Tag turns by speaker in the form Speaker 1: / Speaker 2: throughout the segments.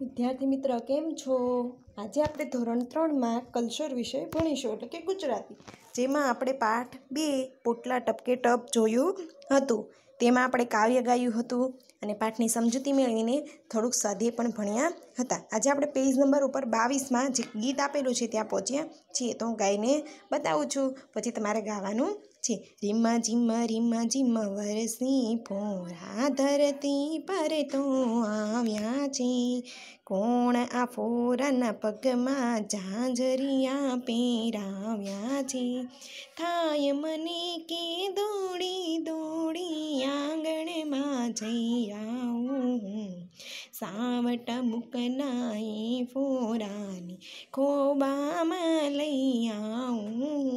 Speaker 1: વિદ્યાર્થી મિત્ર કેમ છો આજે આપણે ધોરણ ત્રણમાં કલ્ચર વિષય ભણીશું એટલે કે ગુજરાતી જેમાં આપણે પાઠ બે પોટલા ટપકે ટપ જોયું હતું તેમાં આપણે કાવ્ય ગાયું હતું અને પાઠની સમજૂતી મેળવીને થોડુંક સાધે પણ ભણ્યા હતા આજે આપણે પેજ નંબર ઉપર બાવીસમાં જે ગીત આપેલું છે ત્યાં પહોંચ્યા છીએ તો હું ગાઈને બતાવું છું પછી તમારે ગાવાનું છે રીમા જીમા રીમા જીમા વરસી ભોરા ધરતી પર તો આવ્યા જી કોણ આ ફોરાના પગમાં ઝાંઝરિયા પહેરાવ્યા છે થાય મને કે દોડી દોડી આંગણમાં જઈ આવું સાવટ મુકનાઈ ફોરાની ખોબામાં લઈ આવું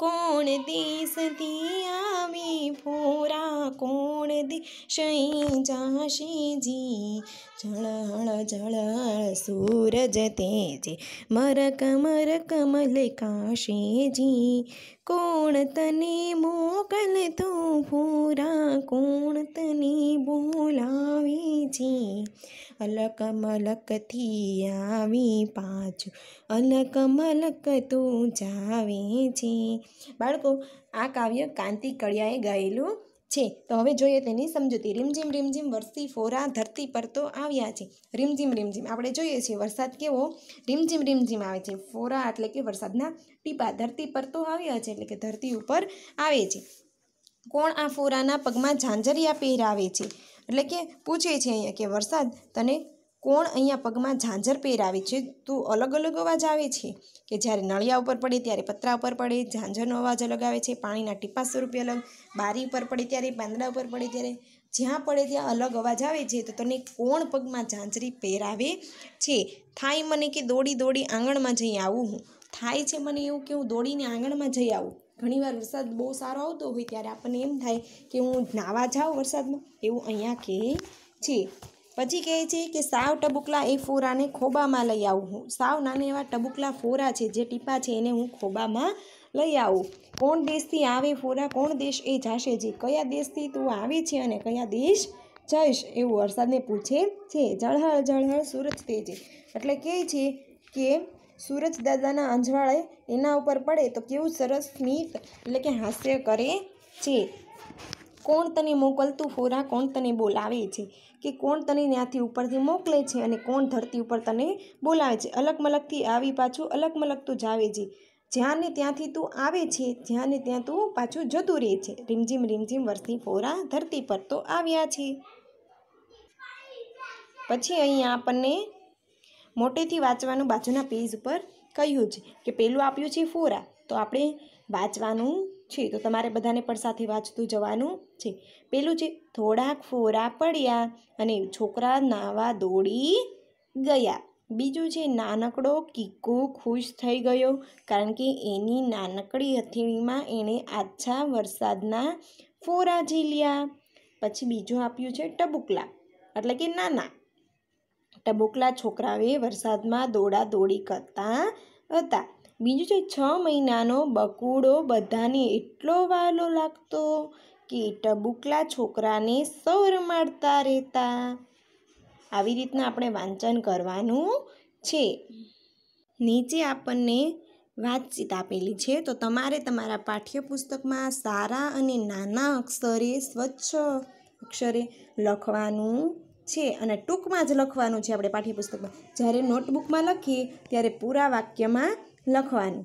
Speaker 1: કોણ દેશથી આવી ફોરા કોણ દેશઈ જાશીજી જળહળ જળહળ સૂરજ તેજે મરક મરક મલ કાશીજી કોણ તને મોકલ તું પૂરા કોણ તને બોલાવે છે અલક મલકથી આવી પાછું અલક મલક તું જાવે છે બાળકો આ કાવ્ય કાંતિ કડિયાએ ગાયેલું છે તો હવે જોઈએ તેની સમજૂતી રીમઝીમ રીમઝીમ વરસી ફોરા ધરતી પર તો આવ્યા છે રીમઝીમ રીમઝીમ આપણે જોઈએ છીએ વરસાદ કેવો રીમઝીમ રીમઝીમ આવે છે ફોરા એટલે કે વરસાદના ટીપા ધરતી પર તો આવ્યા છે એટલે કે ધરતી ઉપર આવે છે કોણ આ ફોરાના પગમાં ઝાંઝરિયા પહેરાવે છે એટલે કે પૂછે છે અહીંયા કે વરસાદ તને કોણ અહીંયા પગમાં ઝાંઝર પહેરાવે છે તો અલગ અલગ અવાજ આવે છે કે જ્યારે નળિયા ઉપર પડે ત્યારે પતરા ઉપર પડે ઝાંઝરનો અવાજ અલગ આવે છે પાણીના ટીપા સ્વરૂપે અલગ બારી ઉપર પડે ત્યારે પાંદડા ઉપર પડે ત્યારે જ્યાં પડે ત્યાં અલગ અવાજ આવે છે તો તને કોણ પગમાં ઝાંઝરી પહેરાવે છે થાય મને કે દોડી દોડી આંગણમાં જઈ આવું હું થાય છે મને એવું કે હું દોડીને આંગણમાં જઈ આવું ઘણીવાર વરસાદ બહુ સારો આવતો હોય ત્યારે આપણને એમ થાય કે હું નાવા જાઉં વરસાદમાં એવું અહીંયા કહે છે પછી કહે છે કે સાવ ટબુકલા એ ફોરાને ખોબામાં લઈ આવું હું સાવ નાના એવા ટબુકલા ફોરા છે જે ટીપા છે એને હું ખોબામાં લઈ આવું કોણ દેશથી આવે ફોરા કોણ દેશ એ જાશે જે કયા દેશથી તું આવે છે અને કયા દેશ જઈશ એવું વરસાદને પૂછે છે જળહળ જળહળ સુરત તેજે એટલે કહે છે કે સૂરજ દાદાના અંજવાળે એના ઉપર પડે તો કેવું સરસ સ્મિત એટલે કે હાસ્ય કરે છે કોણ તને મોકલતું ફોરા કોણ તને બોલાવે છે કે કોણ તને ત્યાંથી ઉપરથી મોકલે છે અને કોણ ધરતી ઉપર તને બોલાવે છે અલગમલગથી આવી પાછું અલગમલગ તું જાવે છે જ્યાં ને ત્યાંથી તું આવે છે જ્યાં ને ત્યાં તું પાછું જતું રહે છે રીમઝીમ રીમઝીમ વરસી ફોરા ધરતી પર તો આવ્યા છે પછી અહીંયા આપણને મોટેથી વાંચવાનું બાજુના પેજ ઉપર કહ્યું છે કે પહેલું આપ્યું છે ફોરા તો આપણે વાંચવાનું છે તો તમારે બધાને પણ સાથે વાંચતું જવાનું છે પેલું છે થોડાક ફોરા પડ્યા અને છોકરા નાવા દોડી ગયા બીજું છે નાનકડો કિક્કો ખુશ થઈ ગયો કારણ કે એની નાનકડી હથેળીમાં એણે આછા વરસાદના ફોરા ઝીલ્યા પછી બીજું આપ્યું છે ટબુકલા એટલે કે નાના ટબુકલા છોકરાએ વરસાદમાં દોડા દોડી કરતા હતા બીજું છે છ મહિનાનો બકુડો બધાને એટલો વાલો લાગતો કે ટબુકલા છોકરાને સૌ રમાડતા રહેતા આવી રીતના આપણે વાંચન કરવાનું છે નીચે આપણને વાતચીત આપેલી છે તો તમારે તમારા પાઠ્યપુસ્તકમાં સારા અને નાના અક્ષરે સ્વચ્છ અક્ષરે લખવાનું છે અને ટૂંકમાં જ લખવાનું છે આપણે પાઠ્યપુસ્તકમાં જ્યારે નોટબુકમાં લખીએ ત્યારે પૂરા વાક્યમાં લખવાનું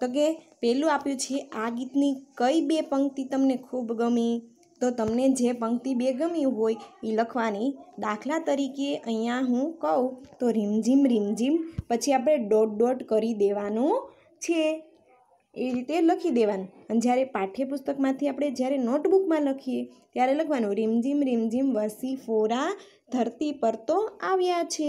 Speaker 1: તો કે પહેલું આપ્યું છે આ ગીતની કઈ બે પંક્તિ તમને ખૂબ ગમી તો તમને જે પંક્તિ બે ગમી હોય એ લખવાની દાખલા તરીકે અહીંયા હું કહું તો રીમઝીમ રીમઝીમ પછી આપણે ડોટ ડોટ કરી દેવાનું છે એ રીતે લખી દેવાનું અને જ્યારે પાઠ્યપુસ્તકમાંથી આપણે જ્યારે નોટબુકમાં લખીએ ત્યારે લખવાનું રીમઝીમ રીમઝીમ વસી ફોરા ધરતી પર તો આવ્યા છે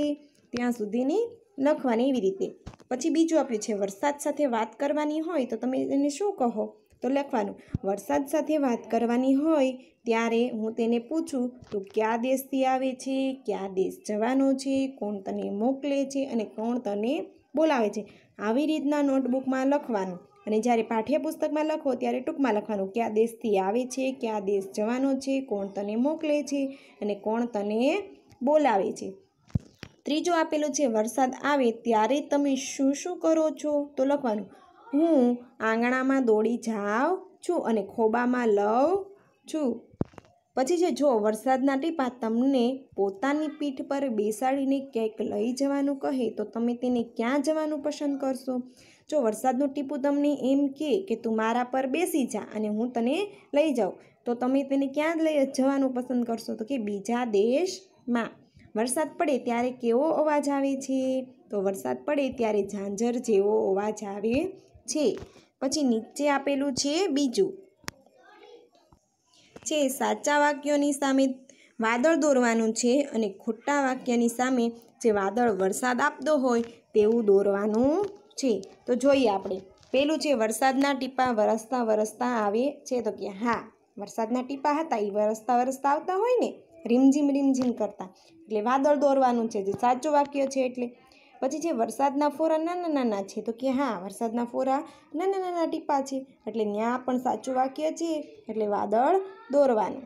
Speaker 1: ત્યાં સુધીની લખવાની એવી રીતે પછી બીજું આપ્યું છે વરસાદ સાથે વાત કરવાની હોય તો તમે એને શું કહો તો લખવાનું વરસાદ સાથે વાત કરવાની હોય ત્યારે હું તેને પૂછું તું કયા દેશથી આવે છે કયા દેશ જવાનો છે કોણ તને મોકલે છે અને કોણ તને બોલાવે છે આવી રીતના નોટબુકમાં લખવાનું અને જ્યારે પાઠ્યપુસ્તકમાં લખો ત્યારે ટૂંકમાં લખવાનું કયા દેશથી આવે છે કયા દેશ જવાનો છે કોણ તને મોકલે છે અને કોણ તને બોલાવે છે ત્રીજો આપેલો છે વરસાદ આવે ત્યારે તમે શું શું કરો છો તો લખવાનું હું આંગણામાં દોડી જાઉં છું અને ખોબામાં લઉં છું પછી છે જો વરસાદના ટીપા તમને પોતાની પીઠ પર બેસાડીને ક્યાંક લઈ જવાનું કહે તો તમે તેને ક્યાં જવાનું પસંદ કરશો જો વરસાદનું ટીપું તમને એમ કહે કે તું મારા પર બેસી જા અને હું તને લઈ જાઉં તો તમે તેને ક્યાં લઈ જવાનું પસંદ કરશો તો કે બીજા દેશમાં વરસાદ પડે ત્યારે કેવો અવાજ આવે છે તો વરસાદ પડે ત્યારે ઝાંઝર જેવો અવાજ આવે છે પછી નીચે આપેલું છે બીજું છે સાચા વાક્યોની સામે વાદળ દોરવાનું છે અને ખોટા વાક્યની સામે જે વાદળ વરસાદ આપતો હોય તેવું દોરવાનું છે તો જોઈએ આપણે પહેલું છે વરસાદના ટીપા વરસતા વરસતા આવે છે તો કે હા વરસાદના ટીપા હતા એ વરસતા વરસતા આવતા હોય ને રીમઝીમ રીમઝીમ કરતા એટલે વાદળ દોરવાનું છે જે સાચું વાક્ય છે એટલે પછી જે વરસાદના ફોરા નાના નાના છે તો કે હા વરસાદના ફોરા નાના નાના ટીપા છે એટલે ત્યાં પણ સાચું વાક્ય છે એટલે વાદળ દોરવાનું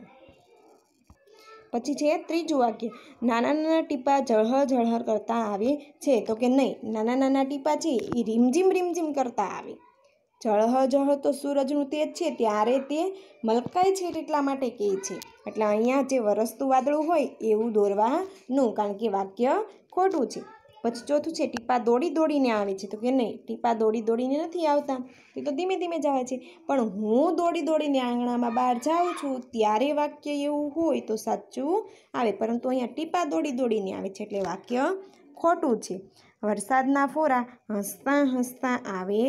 Speaker 1: પછી છે ત્રીજું વાક્ય નાના નાના ટીપા ઝળહળ ઝળહળ કરતા આવે છે તો કે નહીં નાના નાના ટીપા છે એ રીમઝીમ રીમઝીમ કરતા આવે જળહ જળહ તો સૂરજનું તેજ છે ત્યારે તે મલકાય છે એટલા માટે કહે છે એટલે અહીંયા જે વરસતું વાદળું હોય એવું દોરવાનું કારણ કે વાક્ય ખોટું છે પછી ચોથું છે ટીપા દોડી દોડીને આવે છે તો કે નહીં ટીપા દોડી દોડીને નથી આવતા તે તો ધીમે ધીમે જ આવે છે પણ હું દોડી દોડીને આંગણામાં બહાર જાઉં છું ત્યારે વાક્ય એવું હોય તો સાચું આવે પરંતુ અહીંયા ટીપા દોડી દોડીને આવે છે એટલે વાક્ય ખોટું છે વરસાદના ફોરા હસતા હસતા આવે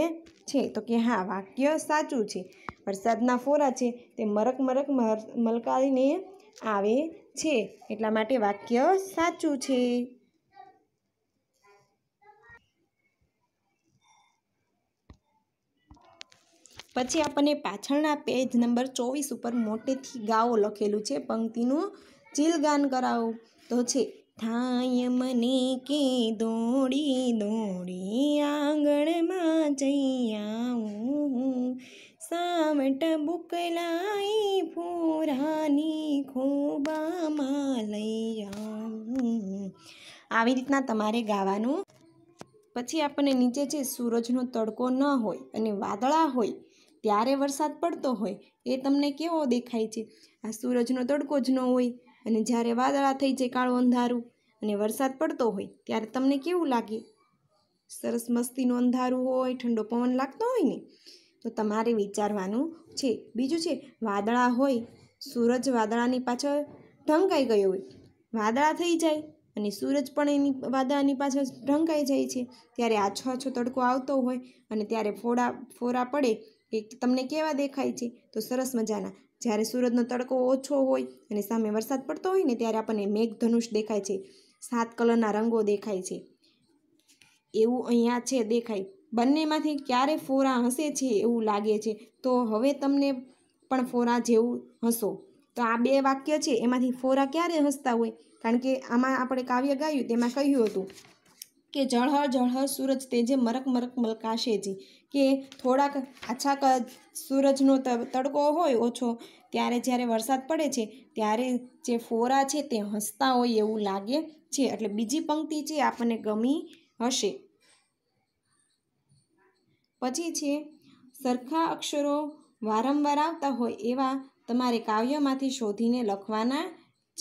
Speaker 1: છે તો કે હા વાક્ય સાચું છે વરસાદના ફોરા છે તે મરક મરક મલકારીને આવે છે એટલા માટે વાક્ય સાચું છે પછી આપણને પાછળના પેજ નંબર ચોવીસ ઉપર મોટેથી ગાઓ લખેલું છે પંક્તિનું ચિલગાન કરાવો તો છે થાય મને કે દોડી દોડી આંગણમાં જઈ આવું સાવટ બુકલાઈ ફોરાની ખોબામાં લઈ આવું આવી રીતના તમારે ગાવાનું પછી આપણને નીચે છે સૂરજનો તડકો ન હોય અને વાદળા હોય ત્યારે વરસાદ પડતો હોય એ તમને કેવો દેખાય છે આ સૂરજનો તડકો જ ન હોય અને જ્યારે વાદળા થઈ જાય કાળું અંધારું અને વરસાદ પડતો હોય ત્યારે તમને કેવું લાગે સરસ મસ્તીનું અંધારું હોય ઠંડો પવન લાગતો હોય ને તો તમારે વિચારવાનું છે બીજું છે વાદળા હોય સૂરજ વાદળાની પાછળ ઢંકાઈ ગયો હોય વાદળા થઈ જાય અને સૂરજ પણ એની વાદળાની પાછળ ઢંકાઈ જાય છે ત્યારે આછો આછો તડકો આવતો હોય અને ત્યારે ફોડા ફોરા પડે કે તમને કેવા દેખાય છે તો સરસ મજાના જ્યારે સૂરજનો તડકો ઓછો હોય અને સામે વરસાદ પડતો હોય ને ત્યારે આપણને મેઘધનુષ દેખાય છે સાત કલરના રંગો દેખાય છે એવું અહીંયા છે દેખાય બંનેમાંથી ક્યારે ફોરા હસે છે એવું લાગે છે તો હવે તમને પણ ફોરા જેવું હસો તો આ બે વાક્ય છે એમાંથી ફોરા ક્યારે હસતા હોય કારણ કે આમાં આપણે કાવ્ય ગાયું તેમાં કહ્યું હતું કે જળહળ જળહળ સૂરજ તેજે મરક મરક મલકાશે જી કે થોડાક આછા સૂરજનો તડકો હોય ઓછો ત્યારે જ્યારે વરસાદ પડે છે ત્યારે જે ફોરા છે તે હસતા હોય એવું લાગે છે એટલે બીજી પંક્તિ છે આપણને ગમી હશે પછી છે સરખા અક્ષરો વારંવાર આવતા હોય એવા તમારે કાવ્યમાંથી શોધીને લખવાના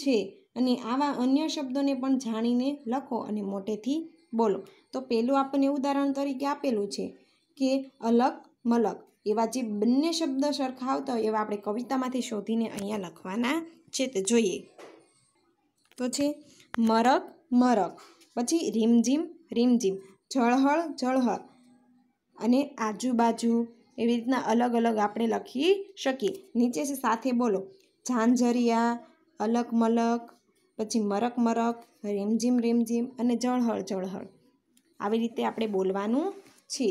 Speaker 1: છે અને આવા અન્ય શબ્દોને પણ જાણીને લખો અને મોટેથી બોલો તો પેલું આપણને ઉદાહરણ તરીકે આપેલું છે કે અલગ મલક એવા જે બંને શબ્દ સરખા આવતા હોય એવા આપણે કવિતામાંથી શોધીને અહીંયા લખવાના છે તે જોઈએ તો છે મરક મરક પછી રીમઝીમ રીમઝીમ જળહળ જળહળ અને આજુબાજુ એવી રીતના અલગ અલગ આપણે લખી શકીએ નીચે છે સાથે બોલો ઝાંઝરિયા અલગ મલક પછી મરક મરક રીમઝીમ રીમઝીમ અને જળહળ જળહળ આવી રીતે આપણે બોલવાનું છે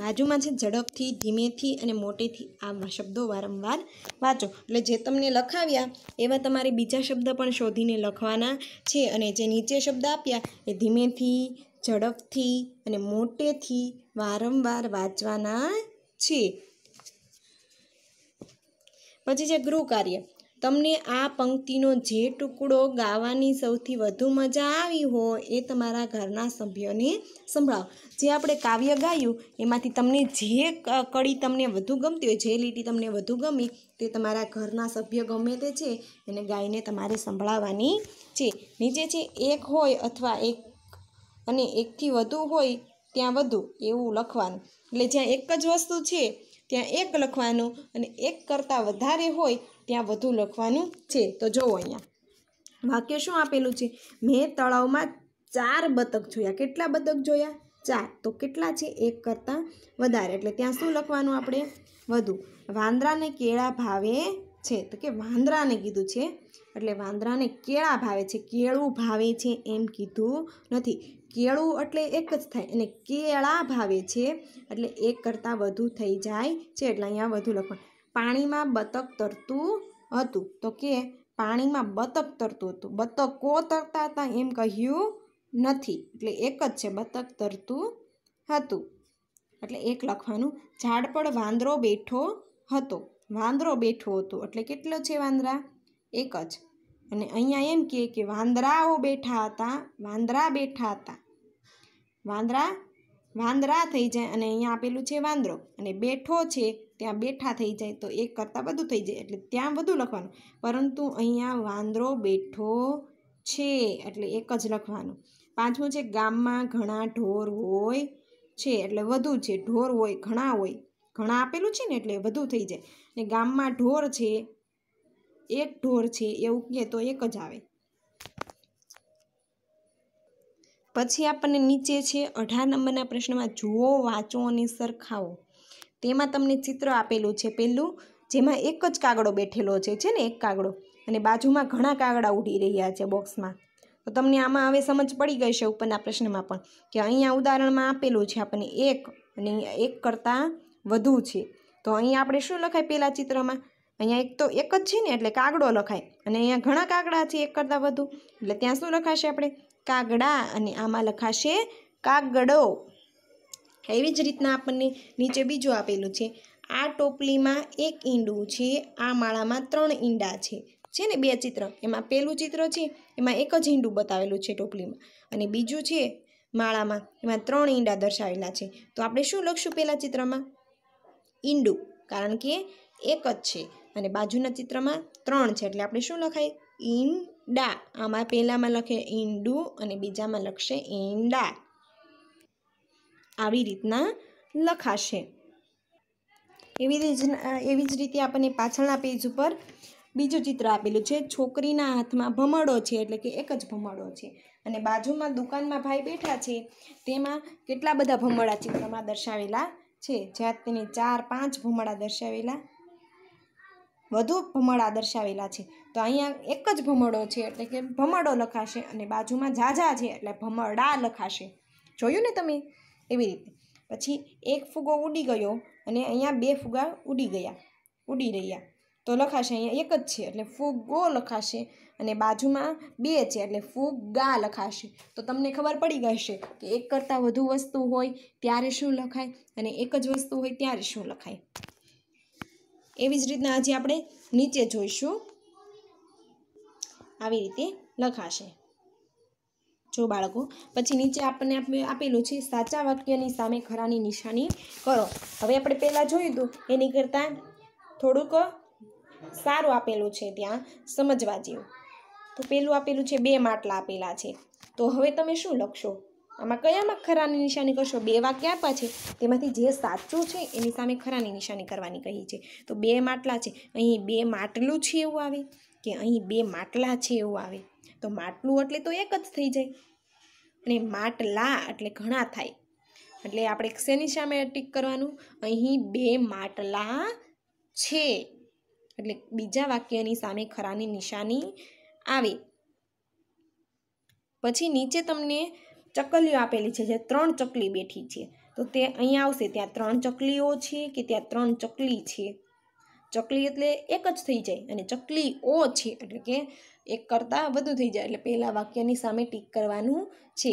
Speaker 1: બાજુમાં છે ઝડપથી ધીમેથી અને મોટેથી આ શબ્દો વારંવાર વાંચો એટલે જે તમને લખાવ્યા એવા તમારે બીજા શબ્દ પણ શોધીને લખવાના છે અને જે નીચે શબ્દ આપ્યા એ ધીમેથી ઝડપથી અને મોટેથી વારંવાર વાંચવાના છે પછી છે ગૃહ કાર્ય તમને આ પંક્તિનો જે ટુકડો ગાવાની સૌથી વધુ મજા આવી હોય એ તમારા ઘરના સભ્યોને સંભળાવો જે આપણે કાવ્ય ગાયું એમાંથી તમને જે કડી તમને વધુ ગમતી હોય જે લીટી તમને વધુ ગમી તે તમારા ઘરના સભ્ય ગમે તે છે એને ગાઈને તમારે સંભળાવવાની છે નીચે છે એક હોય અથવા એક અને એકથી વધુ હોય ત્યાં વધુ એવું લખવાનું એટલે જ્યાં એક જ વસ્તુ છે ત્યાં એક લખવાનું અને એક કરતાં વધારે હોય ત્યાં વધુ લખવાનું છે તો જુઓ અહીંયા વાક્ય શું આપેલું છે મેં તળાવમાં ચાર બતક જોયા કેટલા બતક જોયા ચાર તો કેટલા છે એક કરતાં વધારે એટલે ત્યાં શું લખવાનું આપણે વધુ વાંદરાને કેળા ભાવે છે તો કે વાંદરાને કીધું છે એટલે વાંદરાને કેળા ભાવે છે કેળું ભાવે છે એમ કીધું નથી કેળું એટલે એક જ થાય અને કેળા ભાવે છે એટલે એક કરતાં વધુ થઈ જાય છે એટલે અહીંયા વધુ લખવાનું પાણીમાં બતક તરતું હતું તો કે પાણીમાં બતક તરતું હતું બતકો તરતા હતા એમ કહ્યું નથી એટલે એક જ છે બતક તરતું હતું એટલે એક લખવાનું ઝાડ પર વાંદરો બેઠો હતો વાંદરો બેઠો હતો એટલે કેટલો છે વાંદરા એક જ અને અહીંયા એમ કહે કે વાંદરાઓ બેઠા હતા વાંદરા બેઠા હતા વાંદરા વાંદરા થઈ જાય અને અહીંયા આપેલું છે વાંદરો અને બેઠો છે ત્યાં બેઠા થઈ જાય તો એક કરતાં બધું થઈ જાય એટલે ત્યાં વધુ લખવાનું પરંતુ અહીંયા વાંદરો બેઠો છે એટલે એક જ લખવાનું પાંચમું છે ગામમાં ઘણા ઢોર હોય છે એટલે વધુ છે ઢોર હોય ઘણા હોય ઘણા આપેલું છે ને એટલે વધુ થઈ જાય ને ગામમાં ઢોર છે એક ઢોર છે એવું કહે તો એક જ આવે પછી આપણને નીચે છે અઢાર નંબરના પ્રશ્નમાં જુઓ વાંચો અને સરખાવો તેમાં તમને ચિત્ર આપેલું છે પહેલું જેમાં એક જ કાગડો બેઠેલો છે છે ને એક કાગડો અને બાજુમાં ઘણા કાગડા ઉડી રહ્યા છે બોક્સમાં તો તમને આમાં હવે સમજ પડી ગઈ છે ઉપરના પ્રશ્નમાં પણ કે અહીંયા ઉદાહરણમાં આપેલું છે આપણને એક અને એક કરતાં વધુ છે તો અહીં આપણે શું લખાય પહેલાં ચિત્રમાં અહીંયા એક તો એક જ છે ને એટલે કાગડો લખાય અને અહીંયા ઘણા કાગડા છે એક કરતાં વધુ એટલે ત્યાં શું લખાશે આપણે કાગડા અને આમાં લખાશે કાગડો એવી જ રીતના આપણને નીચે બીજું આપેલું છે આ ટોપલીમાં એક ઈંડું છે આ માળામાં ત્રણ ઈંડા છે છે ને બે ચિત્ર એમાં પહેલું ચિત્ર છે એમાં એક જ ઈંડું બતાવેલું છે ટોપલીમાં અને બીજું છે માળામાં એમાં ત્રણ ઈંડા દર્શાવેલા છે તો આપણે શું લખશું પહેલાં ચિત્રમાં ઈંડું કારણ કે એક જ છે અને બાજુના ચિત્રમાં ત્રણ છે એટલે આપણે શું લખાય ઈંડા આમાં પહેલાંમાં લખે ઈંડુ અને બીજામાં લખશે ઈંડા આવી રીતના લખાશે એવી જ એવી જ રીતે આપણને પાછળના પેજ ઉપર બીજું ચિત્ર આપેલું છે છોકરીના હાથમાં ભમડો છે એટલે કે એક જ ભમડો છે અને બાજુમાં દુકાનમાં ભાઈ બેઠા છે તેમાં કેટલા બધા ભમડા ચિત્રમાં દર્શાવેલા છે જ્યાં તેને ચાર પાંચ ભમડા દર્શાવેલા વધુ ભમરડા દર્શાવેલા છે તો અહીંયા એક જ ભમરડો છે એટલે કે ભમરડો લખાશે અને બાજુમાં ઝાઝા છે એટલે ભમરડા લખાશે જોયું ને તમે એવી રીતે પછી એક ફુગો ઉડી ગયો અને અહીંયા બે ફુગા ઉડી ગયા ઉડી રહ્યા તો લખાશે અહીંયા એક જ છે એટલે ફુગો લખાશે અને બાજુમાં બે છે એટલે ફુગા લખાશે તો તમને ખબર પડી ગશે કે એક કરતાં વધુ વસ્તુ હોય ત્યારે શું લખાય અને એક જ વસ્તુ હોય ત્યારે શું લખાય એવી જ રીતના હજી આપણે નીચે જોઈશું આવી રીતે લખાશે જો બાળકો પછી નીચે આપણને આપેલું છે સાચા વાક્યની સામે ખરાની નિશાની કરો હવે આપણે પહેલાં જોયું હતું એની કરતાં થોડુંક સારું આપેલું છે ત્યાં સમજવા જેવું તો પહેલું આપેલું છે બે માટલા આપેલા છે તો હવે તમે શું લખશો આમાં કયામાં ખરાની નિશાની કરશો બે વાક્ય આપ્યા છે તેમાંથી જે સાચું છે એની સામે ખરાની નિશાની કરવાની કહી છે તો બે માટલા છે અહીં બે માટલું છે એવું આવે કે અહીં બે માટલા છે એવું આવે તો માટલું એટલે તો એક જ થઈ જાય અને માટલા એટલે ઘણા થાય એટલે આપણે શેની સામે ટીક કરવાનું અહીં બે માટલા છે એટલે બીજા વાક્યની સામે ખરાની નિશાની આવે પછી નીચે તમને ચકલીઓ આપેલી છે જે ત્રણ ચકલી બેઠી છે તો તે અહીંયા આવશે ત્યાં ત્રણ ચકલીઓ છે કે ત્યાં ત્રણ ચકલી છે ચકલી એટલે એક જ થઈ જાય અને ચકલીઓ છે એટલે કે એક કરતાં વધુ થઈ જાય એટલે પહેલાં વાક્યની સામે ટીક કરવાનું છે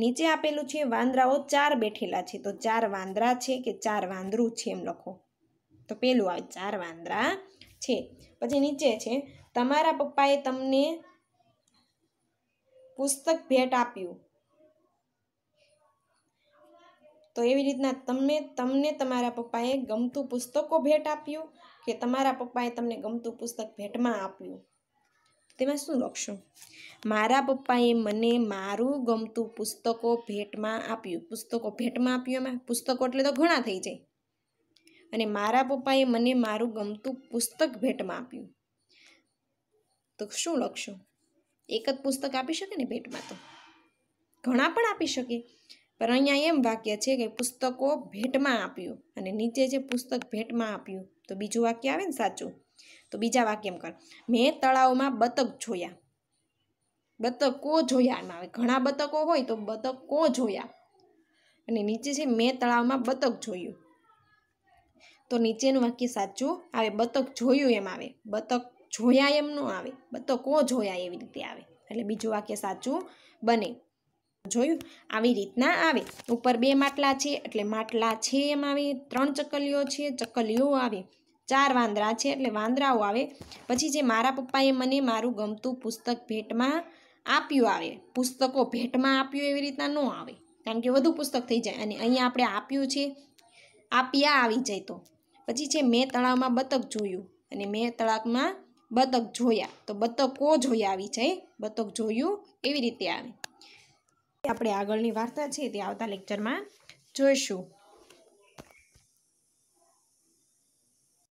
Speaker 1: નીચે આપેલું છે વાંદરાઓ ચાર બેઠેલા છે તો ચાર વાંદરા છે કે ચાર વાંદરું છે એમ લખો તો પેલું આવે ચાર વાંદરા છે પછી નીચે છે તમારા પપ્પાએ તમને પુસ્તક ભેટ આપ્યું તો એવી રીતના તમે તમને તમારા પપ્પાએ ગમતું પુસ્તકો ભેટ આપ્યું કે તમારા પપ્પાએ તમને ગમતું પુસ્તક ભેટમાં આપ્યું તેમાં શું લખશો મારા પપ્પાએ મને મારું ગમતું પુસ્તકો ભેટમાં આપ્યું પુસ્તકો ભેટમાં આપ્યું એમાં પુસ્તકો એટલે તો ઘણા થઈ જાય અને મારા પપ્પાએ મને મારું ગમતું પુસ્તક ભેટમાં આપ્યું તો શું લખશો એક જ પુસ્તક આપી શકે ને ભેટમાં તો ઘણા પણ આપી શકે પણ અહીંયા એમ વાક્ય છે કે પુસ્તકો ભેટમાં આપ્યું અને નીચે છે પુસ્તક ભેટમાં આપ્યું તો બીજું વાક્ય આવે ને સાચું તો બીજા વાક્ય એમ કર મેં તળાવમાં બતક જોયા બતકો જોયા એમાં આવે ઘણા બતકો હોય તો બતકો જોયા અને નીચે છે મેં તળાવમાં બતક જોયું તો નીચેનું વાક્ય સાચું આવે બતક જોયું એમ આવે બતક જોયા એમ ન આવે બતકો જોયા એવી રીતે આવે એટલે બીજું વાક્ય સાચું બને જોયું આવી રીતના આવે ઉપર બે માટલા છે એટલે માટલા છે એમ આવે ત્રણ ચકલીઓ છે ચકલીઓ આવે ચાર વાંદરા છે એટલે વાંદરાઓ આવે પછી જે મારા પપ્પાએ મને મારું ગમતું પુસ્તક ભેટમાં આપ્યું આવે પુસ્તકો ભેટમાં આપ્યું એવી રીતના ન આવે કારણ કે વધુ પુસ્તક થઈ જાય અને અહીંયા આપણે આપ્યું છે આપ્યા આવી જાય તો પછી છે મેં તળાવમાં બતક જોયું અને મેં તળાવમાં બતક જોયા તો બતકો જોયા આવી જાય બતક જોયું એવી રીતે આવે આપણે આગળની વાર્તા છે તે આવતા લેક્ચરમાં જોઈશું